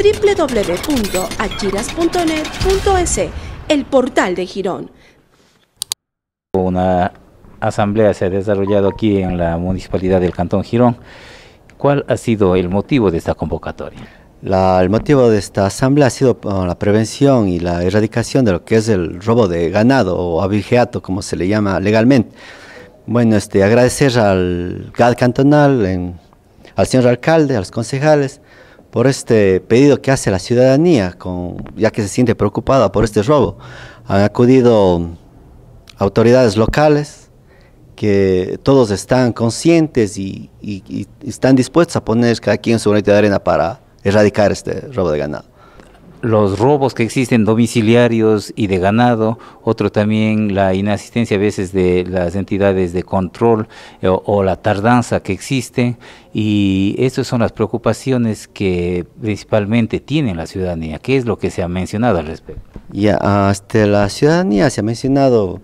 www.achiras.net.es, el portal de Girón. Una asamblea se ha desarrollado aquí en la municipalidad del Cantón Girón. ¿Cuál ha sido el motivo de esta convocatoria? el motivo de esta asamblea ha sido la prevención y la erradicación de lo que es el robo de ganado o abigeato, como se le llama legalmente. Bueno, este, agradecer al GAD cantonal, al señor alcalde, a los concejales, por este pedido que hace la ciudadanía, con, ya que se siente preocupada por este robo. Han acudido autoridades locales, que todos están conscientes y, están dispuestos a poner cada quien su granito de arena para erradicar este robo de ganado los robos que existen domiciliarios y de ganado, otro también la inasistencia a veces de las entidades de control eh, o, la tardanza que existe y estas son las preocupaciones que principalmente tiene la ciudadanía. ¿Qué es lo que se ha mencionado al respecto? Ya, hasta la ciudadanía se ha mencionado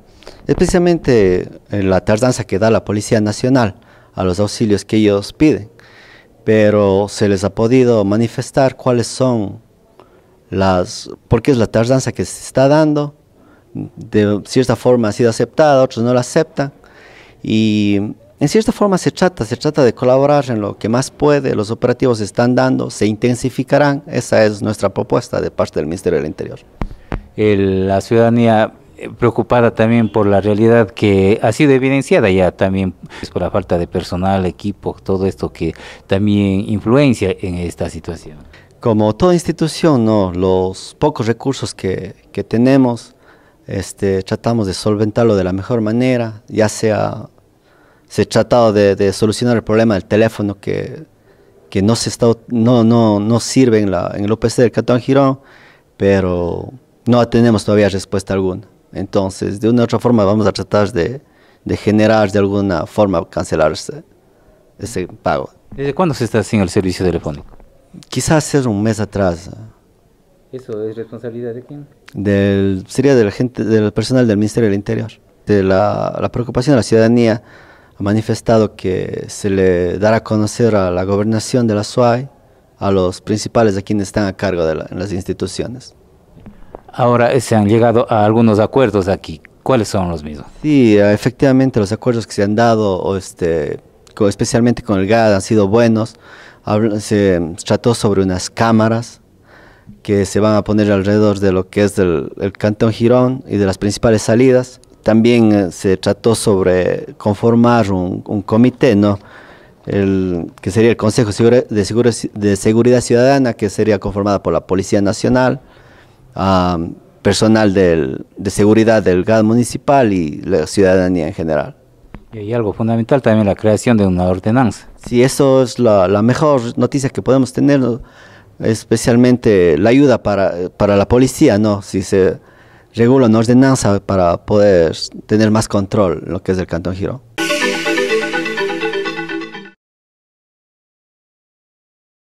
especialmente eh, la tardanza que da la Policía Nacional a los auxilios que ellos piden, pero se les ha podido manifestar cuáles son las, porque es la tardanza que se está dando, de cierta forma ha sido aceptada, otros no la aceptan, y en cierta forma se trata, se trata de colaborar en lo que más puede, los operativos se están dando, se intensificarán, esa es nuestra propuesta de parte del Ministerio del Interior. la ciudadanía eh, preocupada también por la realidad que ha sido evidenciada ya también pues, por la falta de personal, equipo, todo esto que también influencia en esta situación. Como toda institución, ¿no? los pocos recursos que, tenemos, este, tratamos de solventarlo de la mejor manera, ya sea se ha tratado de, solucionar el problema del teléfono que, no, se está, no, no, no sirve en, la, en el OPC del catón Girón, pero no tenemos todavía respuesta alguna. Entonces, de una u otra forma vamos a tratar de, generar de alguna forma cancelar ese pago. ¿Desde cuándo se está haciendo el servicio telefónico? Quizás hace un mes atrás. ¿Eso es responsabilidad de quién? Del, sería del, del personal del Ministerio del Interior. De la, preocupación de la ciudadanía ha manifestado que se le dará a conocer a la gobernación de la SUAI, a los principales, de quienes están a cargo de en las instituciones. Ahora eh, se han llegado a algunos acuerdos aquí. ¿Cuáles son los mismos? Sí, eh, efectivamente los acuerdos que se han dado, este, especialmente con el GAD, han sido buenos. Se mm, trató sobre unas cámaras que se van a poner alrededor de lo que es el Cantón Girón y de las principales salidas. También eh, se trató sobre conformar un, comité, ¿no? El, que sería el Consejo de, de, Seguridad Ciudadana, que sería conformada por la Policía Nacional, personal del, de seguridad del GAD municipal y la ciudadanía en general. Y algo fundamental también la creación de una ordenanza. si eso es la, mejor noticia que podemos tener, especialmente la ayuda para, la policía, ¿no? Si se regula una ordenanza para poder tener más control en lo que es el Cantón Girón.